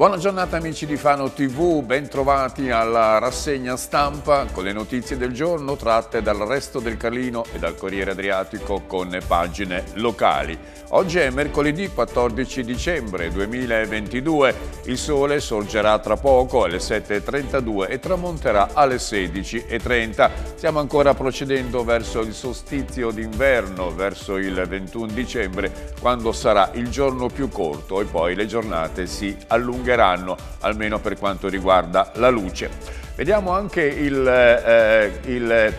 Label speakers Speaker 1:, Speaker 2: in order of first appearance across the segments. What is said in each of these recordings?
Speaker 1: Buona giornata amici di Fano TV, bentrovati alla rassegna stampa con le notizie del giorno tratte dal resto del Carlino e dal Corriere Adriatico con pagine locali. Oggi è mercoledì 14 dicembre 2022, il sole sorgerà tra poco alle 7.32 e tramonterà alle 16.30. Stiamo ancora procedendo verso il sostizio d'inverno, verso il 21 dicembre, quando sarà il giorno più corto e poi le giornate si allungheranno pagheranno, almeno per quanto riguarda la luce. Vediamo anche il, eh, il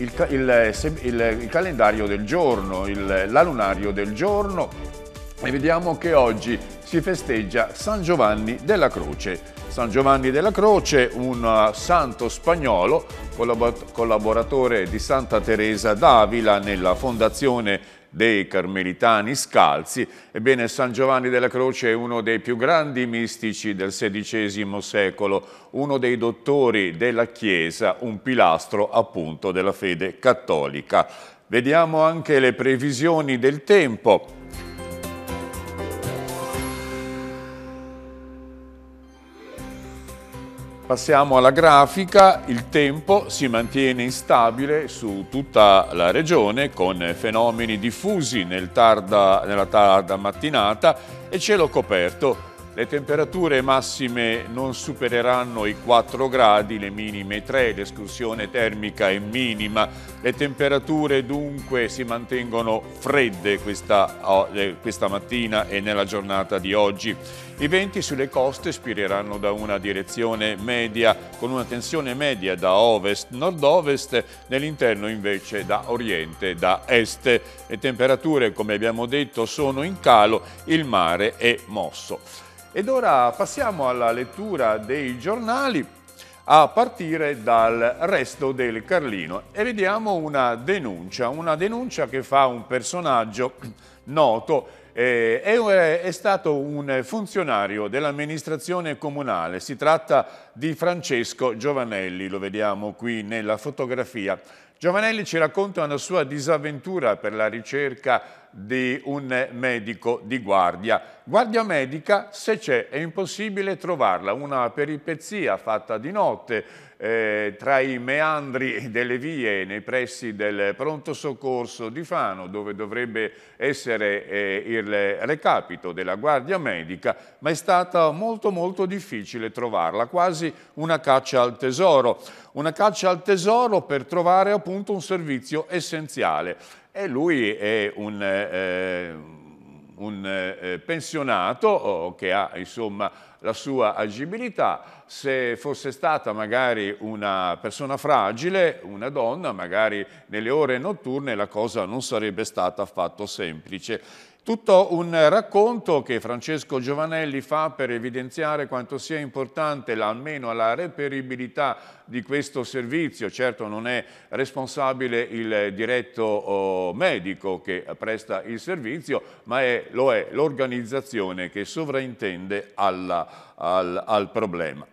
Speaker 1: il, il, il, il, calendario del giorno, l'alunario del giorno e vediamo che oggi si festeggia San Giovanni della Croce. San Giovanni della Croce, un eh, santo spagnolo, collaboratore di Santa Teresa d'Avila nella fondazione dei Carmelitani scalzi. Ebbene, San Giovanni della Croce è uno dei più grandi mistici del XVI secolo, uno dei dottori della Chiesa, un pilastro appunto della fede cattolica. Vediamo anche le previsioni del tempo. Passiamo alla grafica, il tempo si mantiene instabile su tutta la regione con fenomeni diffusi nel tarda, nella tarda mattinata e cielo coperto le temperature massime non supereranno i 4 gradi, le minime 3, l'escursione termica è minima. Le temperature dunque si mantengono fredde questa, eh, questa mattina e nella giornata di oggi. I venti sulle coste spiriranno da una direzione media, con una tensione media da ovest-nord-ovest, nell'interno invece da oriente, da est. Le temperature, come abbiamo detto, sono in calo, il mare è mosso. Ed ora passiamo alla lettura dei giornali a partire dal resto del Carlino e vediamo una denuncia, una denuncia che fa un personaggio noto eh, è, eh, è, stato un funzionario dell'amministrazione comunale, si tratta di Francesco Giovanelli, lo vediamo qui nella fotografia. Giovanelli ci racconta una sua disavventura per la ricerca di un medico di guardia. Guardia medica, se c'è, è impossibile trovarla. Una peripezia fatta di notte eh, tra i meandri delle vie nei pressi del pronto soccorso di Fano, dove dovrebbe essere eh, il recapito della guardia medica, ma è stata molto molto difficile trovarla, quasi una caccia al tesoro. Una caccia al tesoro per trovare appunto un servizio essenziale e lui è un, eh, un eh, pensionato oh, che ha insomma, la sua agibilità, se fosse stata magari una persona fragile, una donna, magari nelle ore notturne la cosa non sarebbe stata affatto semplice. Tutto un racconto che Francesco Giovanelli fa per evidenziare quanto sia importante almeno la reperibilità di questo servizio. Certo non è responsabile il diretto oh, medico che presta il servizio, ma è, lo è l'organizzazione che sovraintende alla, al, al problema.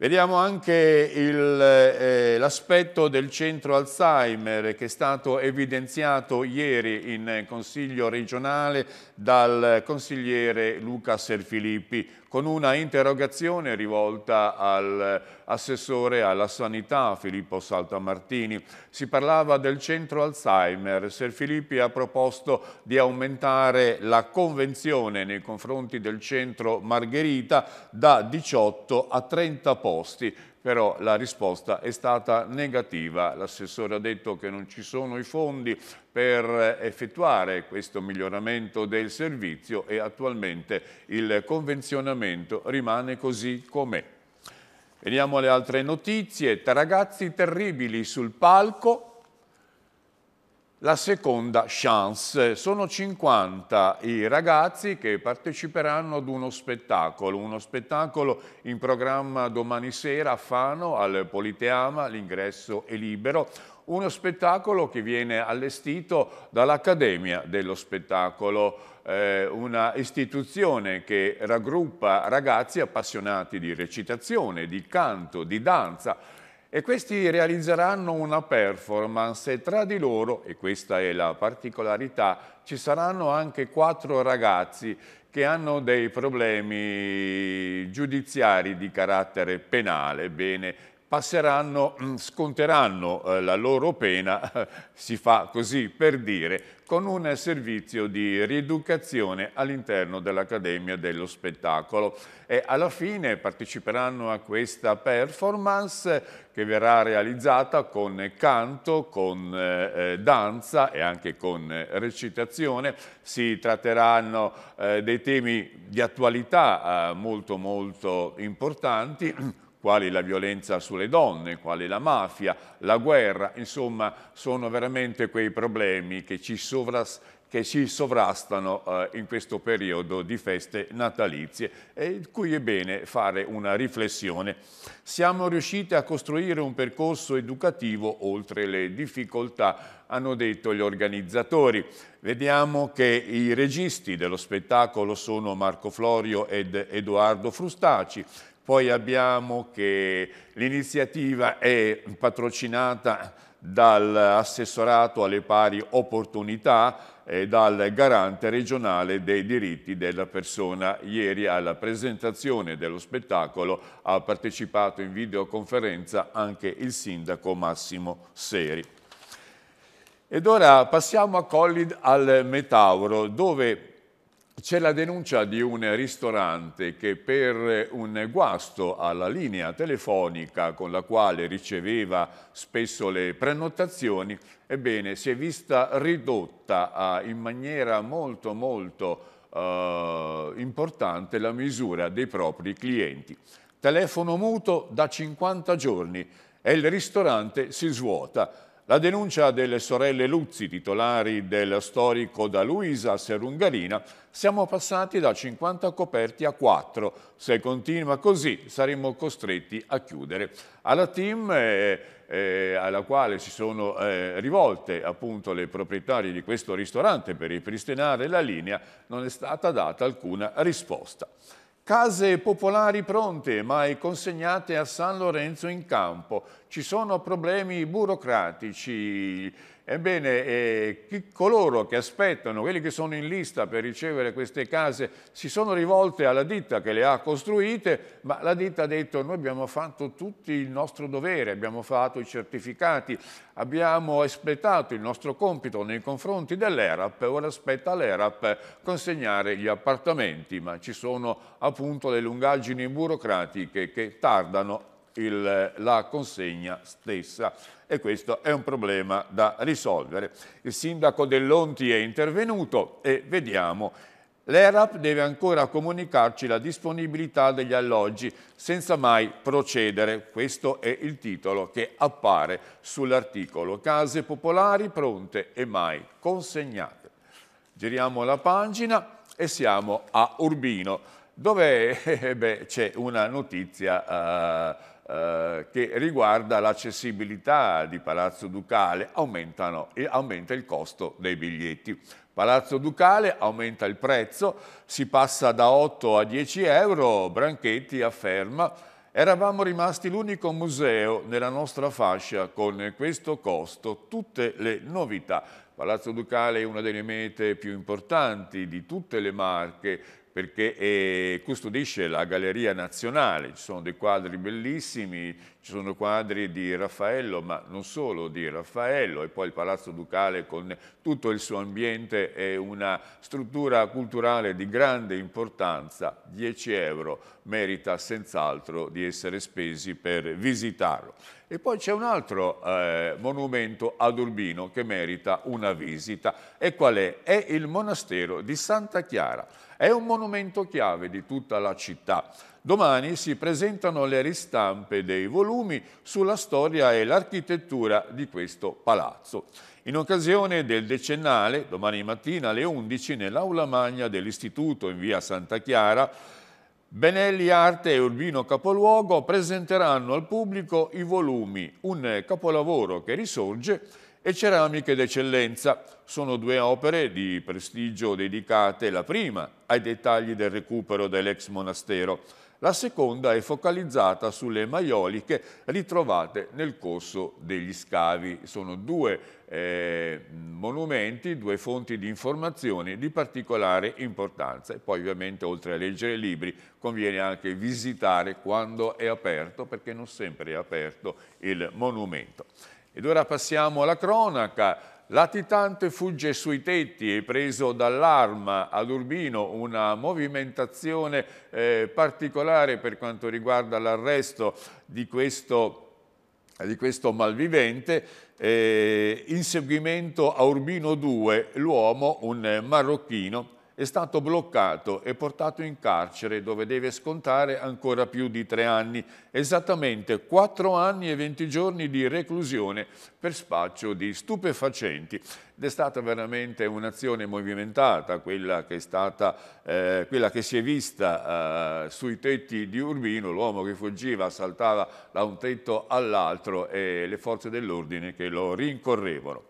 Speaker 1: Vediamo anche eh, l'aspetto eh, del centro Alzheimer che è stato evidenziato ieri in eh, Consiglio regionale dal consigliere Luca Serfilippi con una interrogazione rivolta all'assessore alla sanità Filippo Saltamartini. Si parlava del centro Alzheimer. Serfilippi ha proposto di aumentare la convenzione nei confronti del centro Margherita da 18 a 30 posti però la risposta è stata negativa. L'assessore ha detto che non ci sono i fondi per effettuare questo miglioramento del del servizio e attualmente il convenzionamento rimane così com'è. Veniamo alle altre notizie. tra Ragazzi terribili sul palco, la seconda chance. Sono 50 i ragazzi che parteciperanno ad uno spettacolo, uno spettacolo in programma domani sera a Fano al Politeama, l'ingresso è libero, uno spettacolo che viene allestito dall'Accademia dello Spettacolo eh, una istituzione che raggruppa ragazzi appassionati di recitazione, di canto, di danza e questi realizzeranno una performance tra di loro, e questa è la particolarità, ci saranno anche quattro ragazzi che hanno dei problemi giudiziari di carattere penale, bene, passeranno, mm, sconteranno eh, la loro pena, si fa così per dire, con un servizio di rieducazione all'interno dell'Accademia dello Spettacolo e alla fine parteciperanno a questa performance che verrà realizzata con canto, con eh, eh danza e anche con recitazione. Si tratteranno eh, dei temi di attualità eh, molto molto importanti quali la violenza sulle donne, quali la mafia, la guerra, insomma sono veramente quei problemi che ci, sovras che ci sovrastano eh, in questo periodo di feste natalizie e cui è bene fare una riflessione. Siamo riusciti a costruire un percorso educativo oltre le difficoltà, hanno detto gli organizzatori. Vediamo che i registi dello spettacolo sono Marco Florio ed Edoardo Frustaci, poi abbiamo che l'iniziativa è patrocinata dall'assessorato alle pari opportunità e dal garante regionale dei diritti della persona. Ieri alla presentazione dello spettacolo ha partecipato in videoconferenza anche il sindaco Massimo Seri. Ed ora passiamo a Collid al Metauro, dove c'è la denuncia di un ristorante che per un guasto alla linea telefonica con la quale riceveva spesso le prenotazioni, ebbene si è vista ridotta a, in maniera molto molto eh, importante la misura dei propri clienti. Telefono muto da 50 giorni e il ristorante si svuota. La denuncia delle sorelle Luzzi, titolari del storico da Luisa Serungarina, siamo passati da 50 coperti a 4. Se continua così saremmo costretti a chiudere. Alla team eh, eh, alla quale si sono eh, rivolte appunto le proprietarie di questo ristorante per ripristinare la linea non è stata data alcuna risposta. Case popolari pronte, mai consegnate a San Lorenzo in campo ci sono problemi burocratici, ebbene eh, chi, coloro che aspettano, quelli che sono in lista per ricevere queste case, si sono rivolte alla ditta che le ha costruite, ma la ditta ha detto noi abbiamo fatto tutto il nostro dovere, abbiamo fatto i certificati, abbiamo espletato il nostro compito nei confronti dell'ERAP, ora aspetta l'ERAP consegnare gli appartamenti, ma ci sono appunto le lungaggini burocratiche che tardano il, la consegna stessa e questo è un problema da risolvere. Il sindaco dell'Onti è intervenuto e vediamo L'ERAP deve ancora comunicarci la disponibilità degli alloggi senza mai procedere. Questo è il titolo che appare sull'articolo Case popolari pronte e mai consegnate. Giriamo la pagina e siamo a Urbino dove eh, c'è una notizia eh, eh, che riguarda l'accessibilità di Palazzo Ducale, aumenta il costo dei biglietti. Palazzo Ducale aumenta il prezzo, si passa da 8 a 10 euro, Branchetti afferma Eravamo rimasti l'unico museo nella nostra fascia con questo costo, tutte le novità. Palazzo Ducale è una delle mete più importanti di tutte le marche perché eh, custodisce la Galleria Nazionale, ci sono dei quadri bellissimi, ci sono quadri di Raffaello, ma non solo di Raffaello, e poi il Palazzo Ducale con tutto il suo ambiente è una struttura culturale di grande importanza. 10 euro merita senz'altro di essere spesi per visitarlo. E poi c'è un altro eh, monumento ad Urbino che merita una visita. E qual è? È il monastero di Santa Chiara. È un monumento chiave di tutta la città Domani si presentano le ristampe dei volumi sulla storia e l'architettura di questo palazzo. In occasione del decennale, domani mattina alle 11 nell'aula magna dell'Istituto in via Santa Chiara, Benelli Arte e Urbino Capoluogo presenteranno al pubblico i volumi Un capolavoro che risorge e Ceramiche d'eccellenza. Sono due opere di prestigio dedicate, la prima ai dettagli del recupero dell'ex monastero, la seconda è focalizzata sulle maioliche ritrovate nel corso degli scavi. Sono due eh, monumenti, due fonti di informazioni di particolare importanza e poi ovviamente oltre a leggere libri conviene anche visitare quando è aperto perché non sempre è aperto il monumento. Ed ora passiamo alla cronaca. Latitante fugge sui tetti e preso dall'arma ad Urbino una movimentazione eh, particolare per quanto riguarda l'arresto di questo di questo malvivente, eh, inseguimento a Urbino 2, l'uomo, un marocchino, è stato bloccato e portato in carcere dove deve scontare ancora più di tre anni, esattamente quattro anni e venti giorni di reclusione per spaccio di stupefacenti. Ed è stata veramente un'azione movimentata, quella che, stata, eh, quella che, si è vista eh, sui tetti di Urbino, l'uomo che fuggiva, saltava da un tetto all'altro e le forze dell'ordine che lo rincorrevano.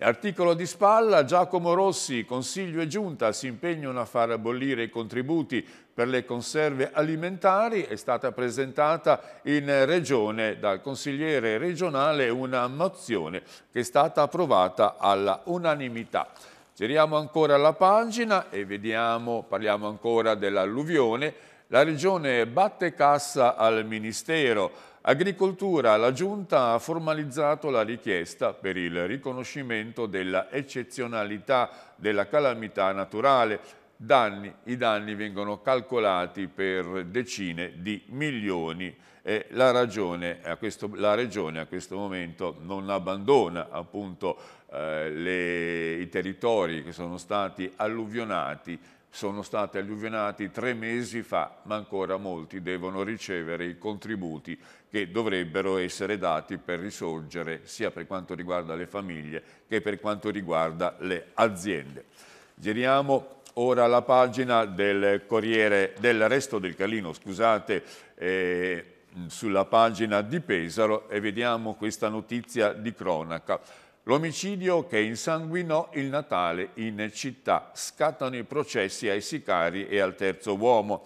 Speaker 1: Articolo di spalla, Giacomo Rossi, Consiglio e Giunta si impegnano a far bollire i contributi per le conserve alimentari, è stata presentata in Regione dal consigliere regionale una mozione che è stata approvata alla unanimità. Giriamo ancora la pagina e vediamo, parliamo ancora dell'alluvione la Regione batte cassa al Ministero. Agricoltura, la Giunta ha formalizzato la richiesta per il riconoscimento della eccezionalità della calamità naturale. Danni, I danni vengono calcolati per decine di milioni e la, ragione, questo, la Regione a questo momento non abbandona appunto, eh, le, i territori che sono stati alluvionati sono stati alluvionati tre mesi fa, ma ancora molti devono ricevere i contributi che dovrebbero essere dati per risorgere sia per quanto riguarda le famiglie che per quanto riguarda le aziende. Giriamo ora la pagina del Corriere del Resto del Calino, scusate, eh, sulla pagina di Pesaro e vediamo questa notizia di cronaca. L'omicidio che insanguinò il Natale in città. Scattano i processi ai sicari e al terzo uomo.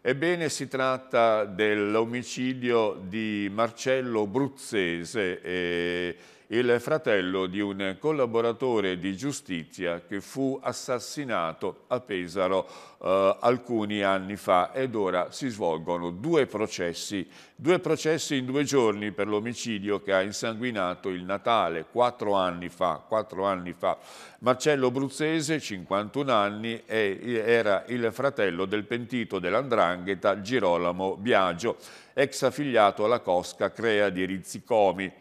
Speaker 1: Ebbene, si tratta dell'omicidio di Marcello Bruzzese, eh, il fratello di un collaboratore di giustizia che fu assassinato a Pesaro eh, alcuni anni fa ed ora si svolgono due processi, due processi in due giorni per l'omicidio che ha insanguinato il Natale quattro anni fa. Quattro anni fa. Marcello Bruzzese, 51 anni, era il fratello del pentito dell'Andrangheta Girolamo Biagio, ex affiliato alla Cosca Crea di Rizzicomi.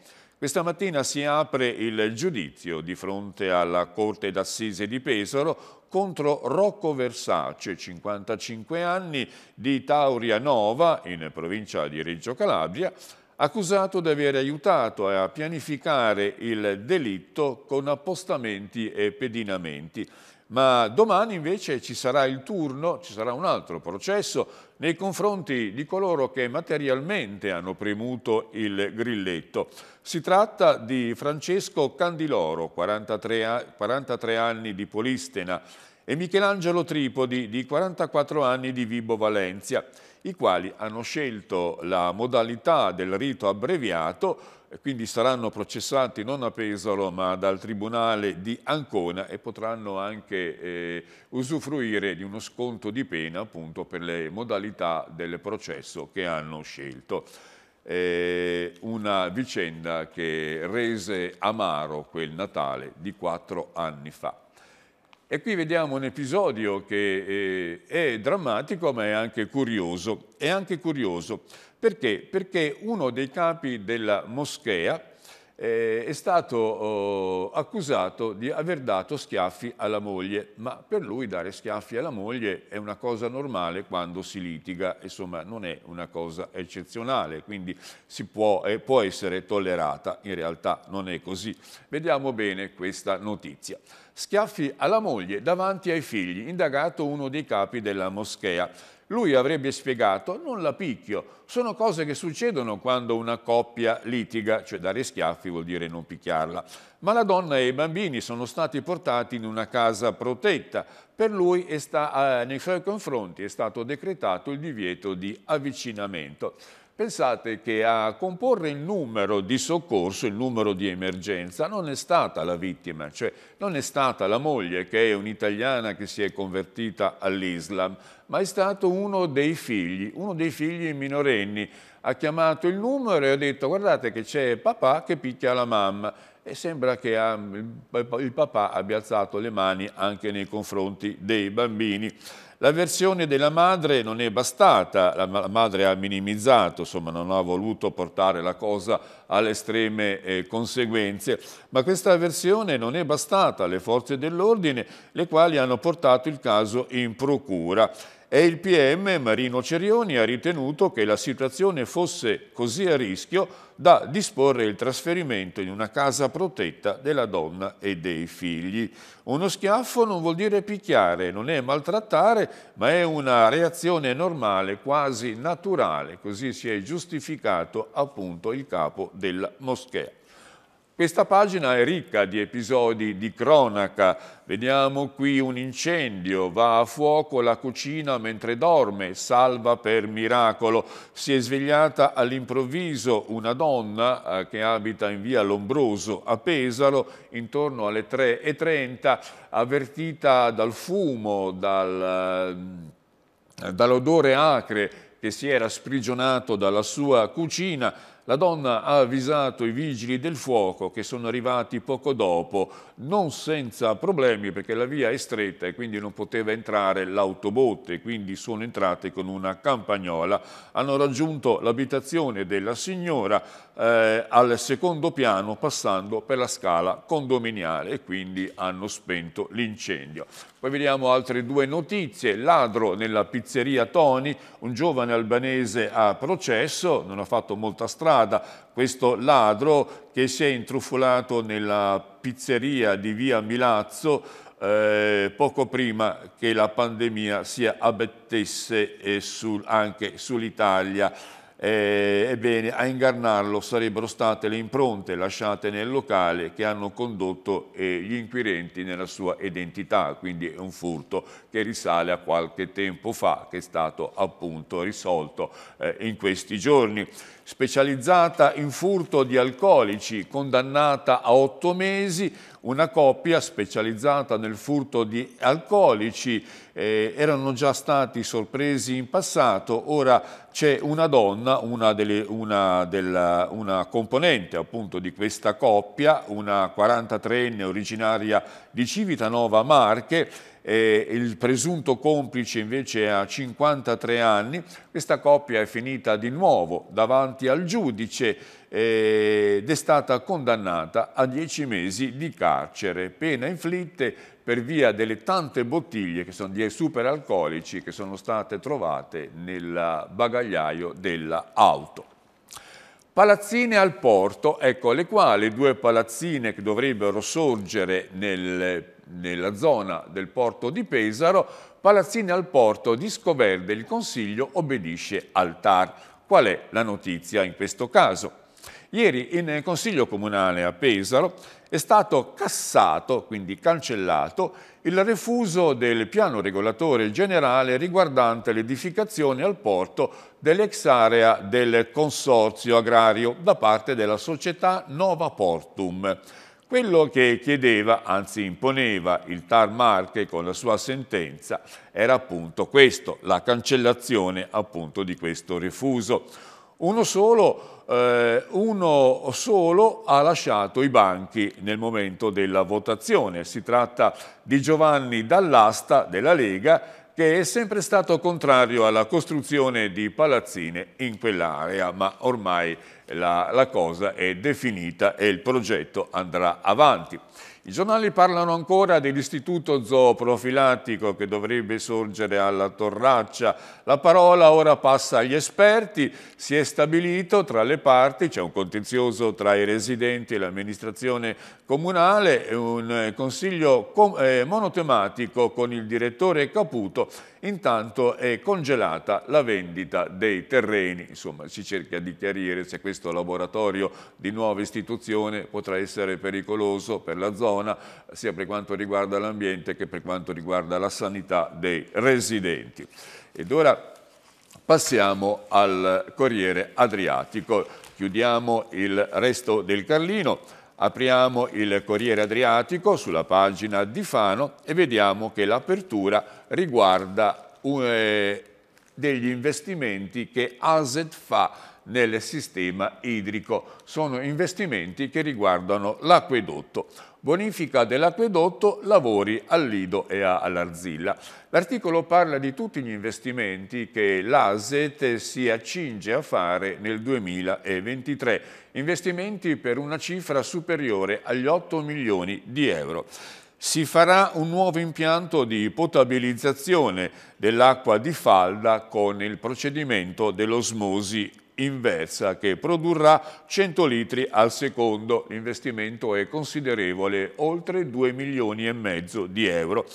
Speaker 1: Questa mattina si apre il giudizio di fronte alla Corte d'Assise di Pesaro contro Rocco Versace, 55 anni, di Tauria Nova, in provincia di Reggio Calabria, accusato di aver aiutato a pianificare il delitto con appostamenti e pedinamenti. Ma domani invece ci sarà il turno, ci sarà un altro processo nei confronti di coloro che materialmente hanno premuto il grilletto. Si tratta di Francesco Candiloro, 43, 43 anni di Polistena, e Michelangelo Tripodi, di 44 anni di Vibo Valencia, i quali hanno scelto la modalità del rito abbreviato quindi saranno processati non a Pesaro ma dal Tribunale di Ancona e potranno anche eh, usufruire di uno sconto di pena appunto per le modalità del processo che hanno scelto. Eh, una vicenda che rese amaro quel Natale di quattro anni fa. E qui vediamo un episodio che eh, è drammatico ma è anche curioso. È anche curioso perché? Perché uno dei capi della moschea eh, è stato oh, accusato di aver dato schiaffi alla moglie, ma per lui dare schiaffi alla moglie è una cosa normale quando si litiga, insomma non è una cosa eccezionale, quindi può, eh, può essere tollerata, in realtà non è così. Vediamo bene questa notizia schiaffi alla moglie davanti ai figli, indagato uno dei capi della moschea. Lui avrebbe spiegato, non la picchio, sono cose che succedono quando una coppia litiga, cioè dare schiaffi vuol dire non picchiarla. Ma la donna e i bambini sono stati portati in una casa protetta. Per lui sta, eh, nei suoi confronti è stato decretato il divieto di avvicinamento. Pensate che a comporre il numero di soccorso, il numero di emergenza, non è stata la vittima, cioè non è stata la moglie che è un'italiana che si è convertita all'Islam, ma è stato uno dei figli, uno dei figli minorenni. Ha chiamato il numero e ha detto guardate che c'è papà che picchia la mamma e sembra che il papà abbia alzato le mani anche nei confronti dei bambini. La versione della madre non è bastata, la madre ha minimizzato, insomma non ha voluto portare la cosa alle estreme eh, conseguenze, ma questa versione non è bastata alle forze dell'ordine, le quali hanno portato il caso in procura e il PM Marino Cerioni ha ritenuto che la situazione fosse così a rischio da disporre il trasferimento in una casa protetta della donna e dei figli. Uno schiaffo non vuol dire picchiare, non è maltrattare, ma è una reazione normale, quasi naturale, così si è giustificato appunto il capo della moschea. Questa pagina è ricca di episodi di cronaca. Vediamo qui un incendio, va a fuoco la cucina mentre dorme, salva per miracolo. Si è svegliata all'improvviso una donna eh, che abita in via Lombroso a Pesaro intorno alle 3.30, avvertita dal fumo, dal, eh, dall'odore acre che si era sprigionato dalla sua cucina la donna ha avvisato i vigili del fuoco che sono arrivati poco dopo, non senza problemi perché la via è stretta e quindi non poteva entrare l'autobotte, quindi sono entrati con una campagnola. Hanno raggiunto l'abitazione della signora, eh, al secondo piano passando per la scala condominiale e quindi hanno spento l'incendio. Poi vediamo altre due notizie, ladro nella pizzeria Toni, un giovane albanese a processo, non ha fatto molta strada, questo ladro che si è intrufolato nella pizzeria di via Milazzo eh, poco prima che la pandemia si abbattesse eh, sul, anche sull'Italia eh, ebbene a ingannarlo sarebbero state le impronte lasciate nel locale che hanno condotto eh, gli inquirenti nella sua identità, quindi è un furto che risale a qualche tempo fa, che è stato appunto risolto eh, in questi giorni. Specializzata in furto di alcolici, condannata a otto mesi, una coppia specializzata nel furto di alcolici, eh, erano già stati sorpresi in passato, ora c'è una donna, una, delle, una, della, una componente appunto di questa coppia, una 43enne originaria di Civitanova Marche, eh, il presunto complice invece ha 53 anni, questa coppia è finita di nuovo davanti al giudice ed è stata condannata a dieci mesi di carcere, pena inflitte per via delle tante bottiglie che sono di superalcolici che sono state trovate nel bagagliaio dell'auto. Palazzine al porto, ecco le quali due palazzine che dovrebbero sorgere nel, nella zona del porto di Pesaro, palazzine al porto di Scoverde, il Consiglio obbedisce al TAR. Qual è la notizia in questo caso? Ieri in Consiglio Comunale a Pesaro è stato cassato, quindi cancellato, il refuso del piano regolatore generale riguardante l'edificazione al porto dell'ex area del Consorzio Agrario da parte della società Nova Portum. Quello che chiedeva, anzi imponeva, il Tar Marche con la sua sentenza era appunto questo, la cancellazione appunto di questo refuso. Uno solo, eh, uno solo, ha lasciato i banchi nel momento della votazione. Si tratta di Giovanni Dall'Asta della Lega che è sempre stato contrario alla costruzione di palazzine in quell'area, ma ormai la, la cosa è definita e il progetto andrà avanti. I giornali parlano ancora dell'istituto zooprofilattico che dovrebbe sorgere alla Torraccia. La parola ora passa agli esperti. Si è stabilito tra le parti, c'è un contenzioso tra i residenti e l'amministrazione comunale, un eh, consiglio eh, monotematico con il direttore Caputo. Intanto è congelata la vendita dei terreni. Insomma, si cerca di chiarire se questo laboratorio di nuova istituzione potrà essere pericoloso per la zona zona, sia per quanto riguarda l'ambiente che per quanto riguarda la sanità dei residenti. Ed ora passiamo al Corriere Adriatico. Chiudiamo il resto del Carlino, apriamo il Corriere Adriatico sulla pagina di Fano e vediamo che l'apertura riguarda un, eh, degli investimenti che ASET fa nel sistema idrico. Sono investimenti che riguardano l'acquedotto. Bonifica dell'acquedotto, lavori al Lido e all'Arzilla. L'articolo parla di tutti gli investimenti che l'ASET si accinge a fare nel 2023. Investimenti per una cifra superiore agli 8 milioni di euro si farà un nuovo impianto di potabilizzazione dell'acqua di falda con il procedimento dell'osmosi inversa che produrrà 100 litri al secondo. L'investimento è considerevole, oltre 2 milioni e mezzo di euro.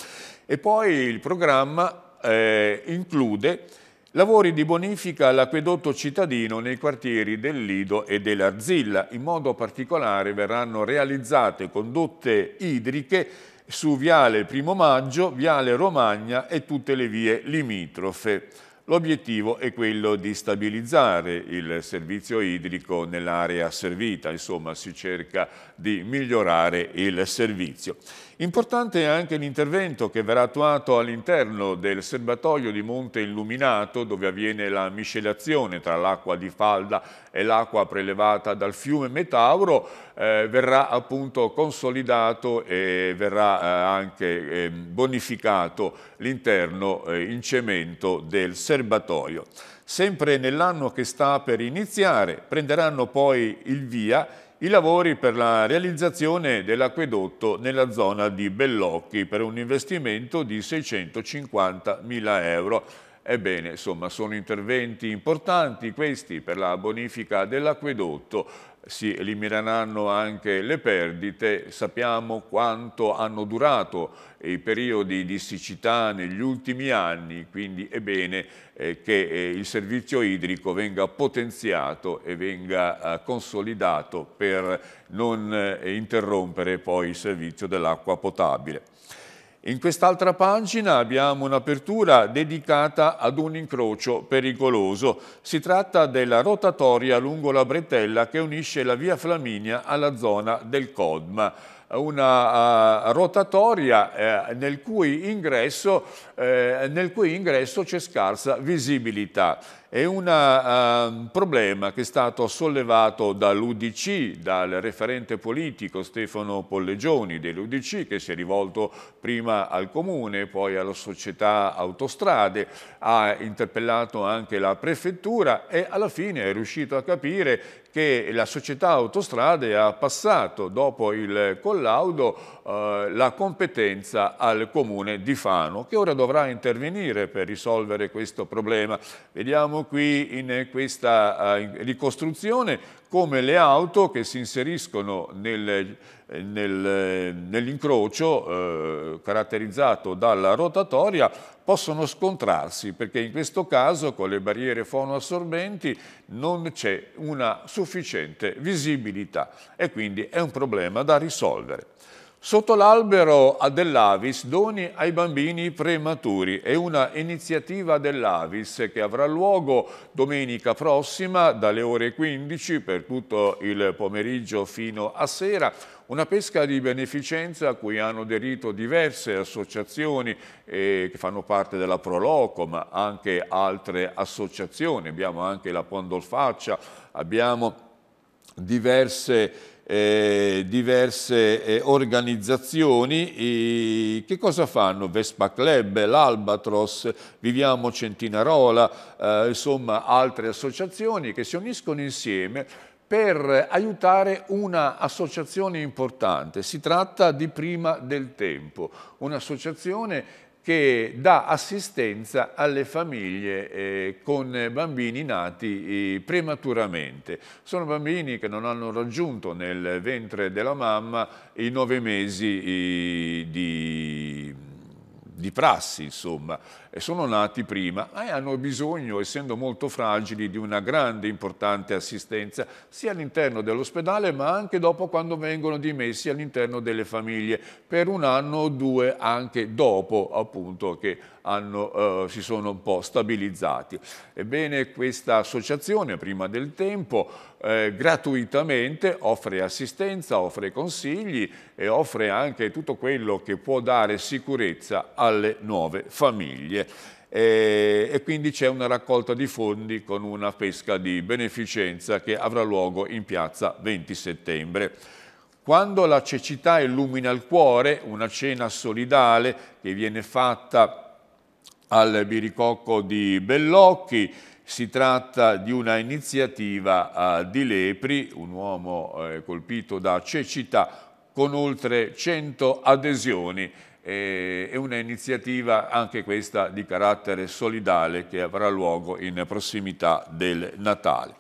Speaker 1: E poi il programma eh, include Lavori di bonifica all'acquedotto cittadino nei quartieri del Lido e dell'Arzilla. In modo particolare verranno realizzate condotte idriche su Viale Primo Maggio, Viale Romagna e tutte le vie limitrofe. L'obiettivo è quello di stabilizzare il servizio idrico nell'area servita, insomma si cerca di migliorare il servizio. Importante è anche l'intervento che verrà attuato all'interno del serbatoio di Monte Illuminato dove avviene la miscelazione tra l'acqua di falda e l'acqua prelevata dal fiume Metauro eh, verrà appunto consolidato e verrà eh, anche eh, bonificato l'interno eh, in cemento del serbatoio. Sempre nell'anno che sta per iniziare prenderanno poi il via i lavori per la realizzazione dell'acquedotto nella zona di Bellocchi per un investimento di 650 mila euro. Ebbene, insomma, sono interventi importanti questi per la bonifica dell'acquedotto si elimineranno anche le perdite, sappiamo quanto hanno durato i periodi di siccità negli ultimi anni, quindi è bene eh, che eh, il servizio idrico venga potenziato e venga eh, consolidato per non interrompere poi il servizio dell'acqua potabile. In quest'altra pagina abbiamo un'apertura dedicata ad un incrocio pericoloso. Si tratta della rotatoria lungo la bretella che unisce la via Flaminia alla zona del Codma una uh, rotatoria eh, nel, cui ingresso, eh, nel cui ingresso c'è scarsa visibilità è una, uh, un ehm, problema che è stato sollevato dall'Udc, dal referente politico Stefano Pollegioni dell'Udc che si è rivolto prima al comune, poi alla società autostrade, ha interpellato anche la prefettura e alla fine è riuscito a capire che la società autostrade ha passato dopo il collaudo eh, la competenza al comune di Fano che ora dovrà intervenire per risolvere questo problema. Vediamo qui in questa eh, ricostruzione come le auto che si inseriscono nel, eh, nel, eh, nell'incrocio eh, caratterizzato dalla rotatoria possono scontrarsi perché in questo caso con le barriere fonoassorbenti non c'è una sufficiente visibilità e quindi è un problema da risolvere. Sotto l'albero dell'Avis doni ai bambini prematuri è una iniziativa dell'Avis che avrà luogo domenica prossima dalle ore 15 per tutto il pomeriggio fino a sera una pesca di beneficenza a cui hanno aderito diverse associazioni eh, che fanno parte della Proloco, ma anche altre associazioni. Abbiamo anche la Pondolfaccia, abbiamo diverse eh, diverse eh, organizzazioni. E che cosa fanno? Vespa Club, l'Albatros, Viviamo Centinarola, eh, insomma altre associazioni che si uniscono insieme per aiutare un'associazione importante. Si tratta di Prima del Tempo, un'associazione che dà assistenza alle famiglie eh, con bambini nati eh, prematuramente. Sono bambini che non hanno raggiunto nel ventre della mamma i nove mesi eh, di di prassi, insomma, e sono nati prima e hanno bisogno, essendo molto fragili, di una grande importante assistenza sia all'interno dell'ospedale ma anche dopo quando vengono dimessi all'interno delle famiglie per un anno o due anche dopo appunto che hanno, eh, si sono un po' stabilizzati. Ebbene questa associazione prima del tempo eh, gratuitamente offre assistenza, offre consigli e offre anche tutto quello che può dare sicurezza alle nuove famiglie e quindi c'è una raccolta di fondi con una pesca di beneficenza che avrà luogo in piazza 20 settembre. Quando la cecità illumina il cuore, una cena solidale che viene fatta al Biricocco di Bellocchi. Si tratta di una iniziativa eh, di Lepri, un uomo eh, colpito da cecità, con oltre 100 adesioni. È un'iniziativa anche questa di carattere solidale che avrà luogo in prossimità del Natale.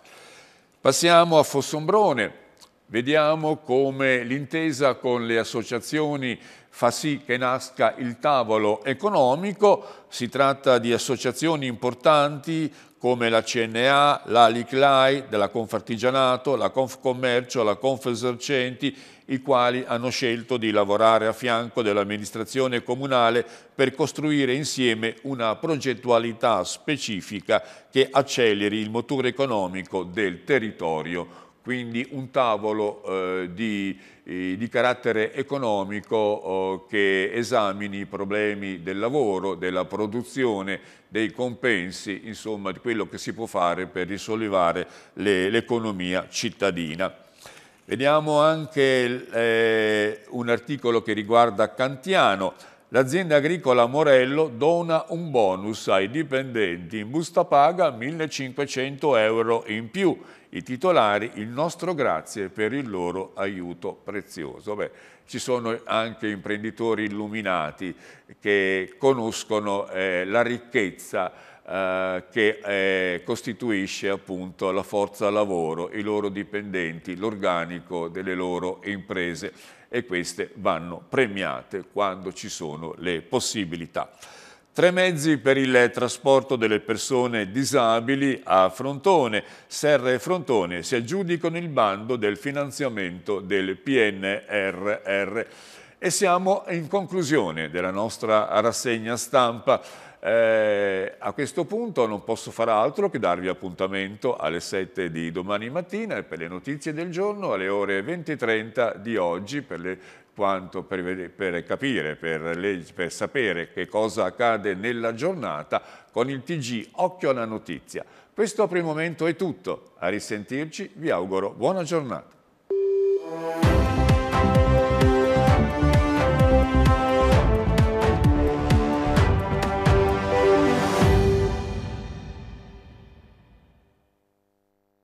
Speaker 1: Passiamo a Fossombrone, Vediamo come l'intesa con le associazioni fa sì che nasca il tavolo economico, si tratta di associazioni importanti come la CNA, la LICLAI, della Confartigianato, la Confcommercio, la Confesercenti, i quali hanno scelto di lavorare a fianco dell'amministrazione comunale per costruire insieme una progettualità specifica che acceleri il motore economico del territorio quindi un tavolo eh, di, eh, di, carattere economico eh, che esamini i problemi del lavoro, della produzione, dei compensi, insomma di quello che si può fare per risollevare l'economia le, cittadina. Vediamo anche eh, un articolo che riguarda Cantiano, l'azienda agricola Morello dona un bonus ai dipendenti in busta paga 1.500 euro in più. I titolari il nostro grazie per il loro aiuto prezioso. Beh, ci sono anche imprenditori illuminati che conoscono eh, la ricchezza eh, che eh, costituisce appunto la forza lavoro, i loro dipendenti, l'organico delle loro imprese e queste vanno premiate quando ci sono le possibilità. Tre mezzi per il trasporto delle persone disabili a Frontone. Serra e Frontone si aggiudicano il bando del finanziamento del PNRR. E siamo in conclusione della nostra rassegna stampa. Eh, a questo punto non posso far altro che darvi appuntamento alle 7 di domani mattina per le notizie del giorno, alle ore 20.30 di oggi per le quanto per, per capire, per, legge, per, sapere che cosa accade nella giornata con il TG Occhio alla Notizia. Questo per il momento è tutto, a risentirci vi auguro buona giornata.